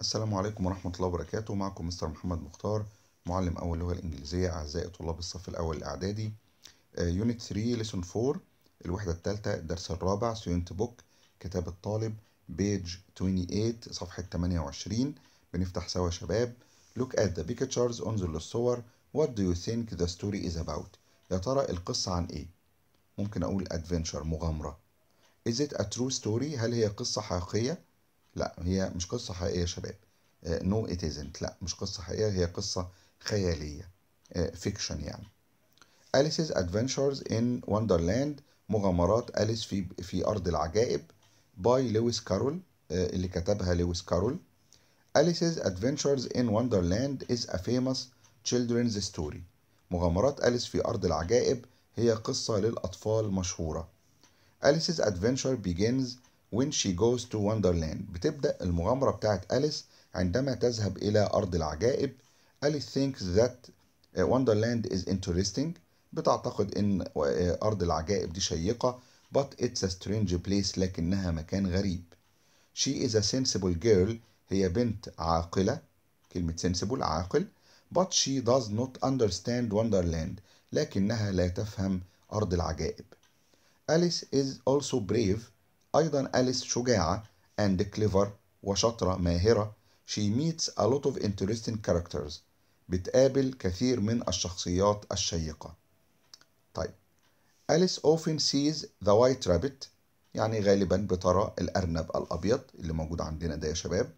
السلام عليكم ورحمة الله وبركاته معكم مستر محمد مختار معلم أول لغة الإنجليزية أعزائي طلاب الصف الأول الإعدادي يونت 3 ليسون 4 الوحدة الثالثة الدرس الرابع سيونت بوك كتاب الطالب بيج 28 صفحة 28 بنفتح سوا يا شباب Look at the pictures انظر للصور What do you think the story is about يا ترى القصة عن إيه ممكن أقول adventure مغامرة Is it a true story هل هي قصة حقيقية لا هي مش قصة حقيقية يا شباب نو ات ازنت لا مش قصة حقيقية هي قصة خيالية فيكشن آه، يعني أليسز أدفنشرز إن وندرلاند مغامرات أليس في في أرض العجائب باي لويس كارول اللي كتبها لويس كارول أليسز أدفنشرز إن وندرلاند إز أ فيموس children's ستوري مغامرات أليس في أرض العجائب هي قصة للأطفال مشهورة Alice's adventure begins When she goes to Wonderland بتبدأ المغامرة بتاعت أليس عندما تذهب إلى أرض العجائب أليس thinks that Wonderland is interesting بتعتقد إن أرض العجائب دي شيقة but it's a strange place لكنها مكان غريب She is a sensible girl هي بنت عاقلة كلمة sensible عاقل but she does not understand Wonderland لكنها لا تفهم أرض العجائب أليس is also brave أيضا أليس شجاعة and clever وشاطرة ماهرة she meets a lot of interesting characters بتقابل كثير من الشخصيات الشيقة طيب أليس often sees the white rabbit يعني غالبا بترى الأرنب الأبيض اللي موجود عندنا ده يا شباب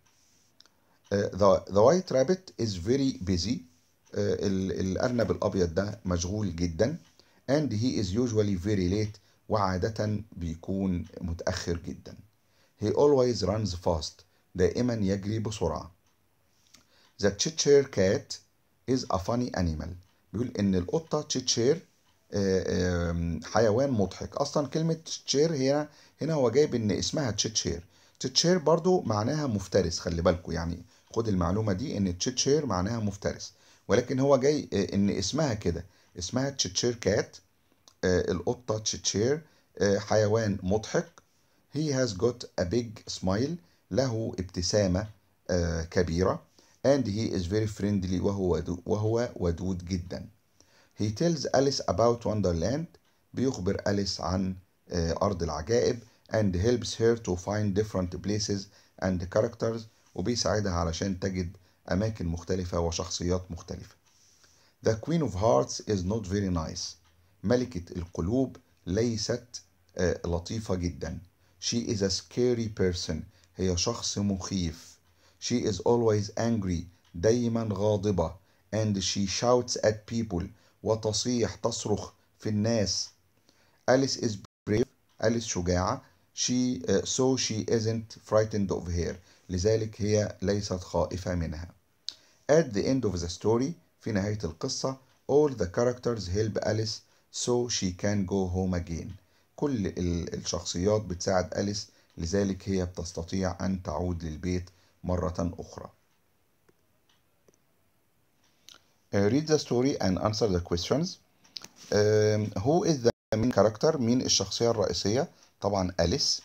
uh, the, the white rabbit is very busy uh, الأرنب الأبيض ده مشغول جدا and he is usually very late وعادة بيكون متأخر جدا he always runs fast دائما يجري بسرعة the Cheshire cat is a funny animal بيقول ان القطة تشيتشير آه، حيوان مضحك اصلا كلمة تشير هنا هنا هو جايب ان اسمها تشيتشير تشير برضو معناها مفترس خلي بالكوا يعني خد المعلومة دي ان تشيتشير معناها مفترس ولكن هو جاي آه، ان اسمها كده اسمها تشيتشير كات آه، القطة تشيتشير حيوان مضحك he has got a big smile له ابتسامة كبيرة and he is very friendly وهو وهو ودود جدا he tells Alice about Wonderland بيخبر أليس عن أرض العجائب and helps her to find different places and characters وبيساعدها علشان تجد أماكن مختلفة وشخصيات مختلفة The Queen of Hearts is not very nice ملكة القلوب ليست لطيفة جدا she is a scary person هي شخص مخيف she is always angry دايما غاضبة and she shouts at people وتصيح تصرخ في الناس Alice is brave Alice شجاعة she uh, so she isn't frightened of her لذلك هي ليست خائفة منها at the end of the story في نهاية القصة all the characters help Alice so she can go home again كل الشخصيات بتساعد أليس لذلك هي بتستطيع أن تعود للبيت مرة أخرى read the story and answer the questions uh, who is the main character مين الشخصية الرئيسية طبعا أليس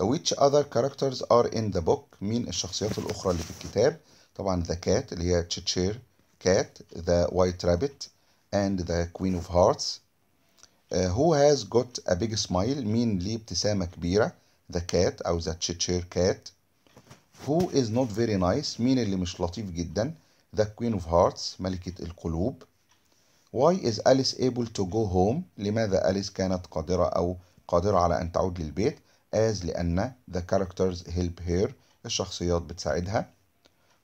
which other characters are in the book مين الشخصيات الأخرى اللي في الكتاب طبعا the cat اللي هي تشيتشير cat the white rabbit and the Queen of Hearts uh, who has got a big smile مين ليه ابتسامة كبيرة the cat أو the Cheshire cat who is not very nice مين اللي مش لطيف جدا the Queen of Hearts ملكة القلوب why is Alice able to go home لماذا أليس كانت قادرة أو قادرة على أن تعود للبيت as لأن the characters help her الشخصيات بتساعدها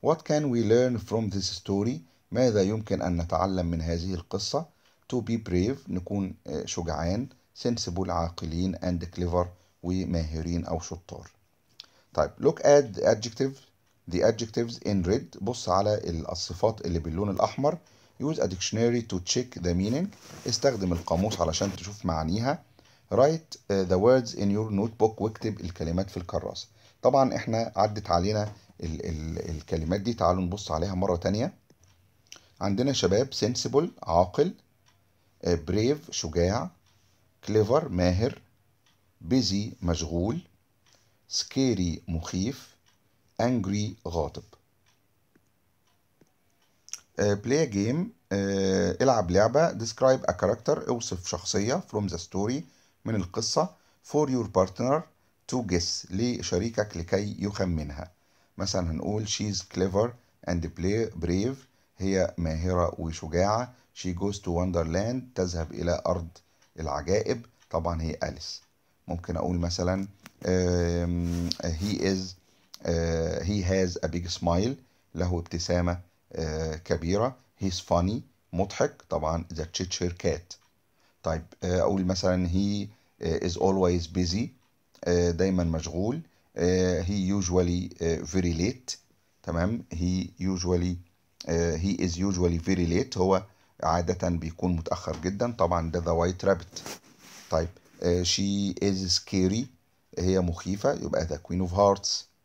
What can we learn from this story ماذا يمكن أن نتعلم من هذه القصة to be brave نكون آه، شجعان sensible عاقلين and clever وماهرين أو شطار طيب look at the adjective the adjectives in red بص على الصفات اللي باللون الأحمر use a dictionary to check the meaning استخدم القاموس علشان تشوف معانيها write آه، the words in your notebook واكتب الكلمات في الكراسة طبعا احنا عدت علينا ال ال الكلمات دي تعالوا نبص عليها مرة تانية عندنا شباب سنسبل عاقل بريف آه، شجاع كليفر ماهر بيزي مشغول سكيري مخيف انجري غاضب بلاي آه، جيم آه، العب لعبة describe a character اوصف شخصية from the story من القصة for your partner to guess لشريكك لكي يخمنها مثلا هنقول she's clever and brave هي ماهرة وشجاعة شي جوز تو وندرلاند تذهب إلى أرض العجائب طبعا هي أليس ممكن أقول مثلا هي از هي هاز ا بيج سمايل له ابتسامة آه، كبيرة هيز فاني مضحك طبعا ذا تشيتشير كات طيب آه، أقول مثلا هي از آه، busy بيزي دايما مشغول هي uh, فيري late تمام هي usually هي از يوجوالي فيري ليت هو عادة بيكون متأخر جدا طبعا ده ذا وايت رابت طيب شي از سكيري هي مخيفة يبقى ذا كوين اوف هارتس